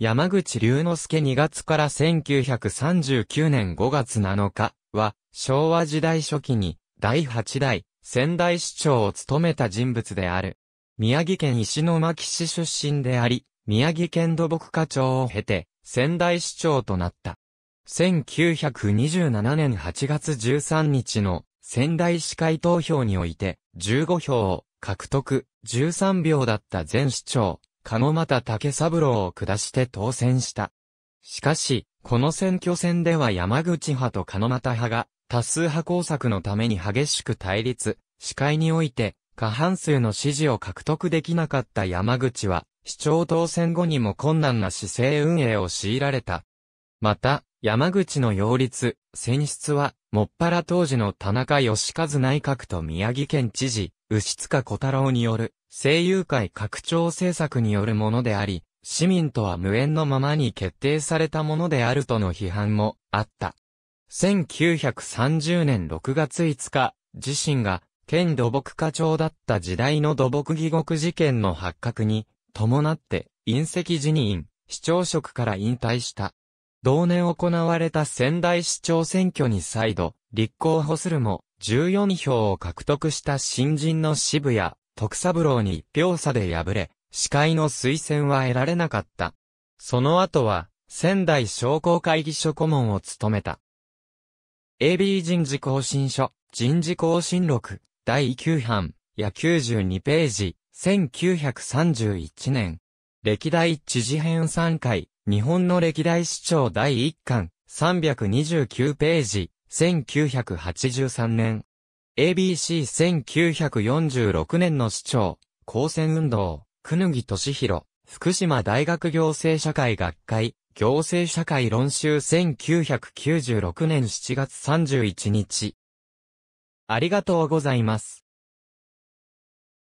山口龍之介2月から1939年5月7日は、昭和時代初期に、第8代、仙台市長を務めた人物である。宮城県石巻市出身であり、宮城県土木課長を経て、仙台市長となった。1927年8月13日の仙台市会投票において、15票を獲得、13票だった前市長、鹿俣竹三郎を下して当選した。しかし、この選挙戦では山口派と鹿俣派が多数派工作のために激しく対立、司会において過半数の支持を獲得できなかった山口は、市長当選後にも困難な市政運営を強いられた。また、山口の擁立、選出は、もっぱら当時の田中義和内閣と宮城県知事、牛塚小太郎による、声優会拡張政策によるものであり、市民とは無縁のままに決定されたものであるとの批判もあった。1930年6月5日、自身が、県土木課長だった時代の土木疑獄事件の発覚に、伴って、隕石辞任、市長職から引退した。同年行われた仙台市長選挙に再度、立候補するも、14票を獲得した新人の渋谷、徳三郎に1票差で敗れ、司会の推薦は得られなかった。その後は、仙台商工会議所顧問を務めた。AB 人事更新書、人事更新録、第9版、や92ページ、1931年。歴代知事編3回、日本の歴代市長第1巻、329ページ、1983年。ABC1946 年の市長、公選運動、くぬぎとしひろ、福島大学行政社会学会、行政社会論集1996年7月31日。ありがとうございます。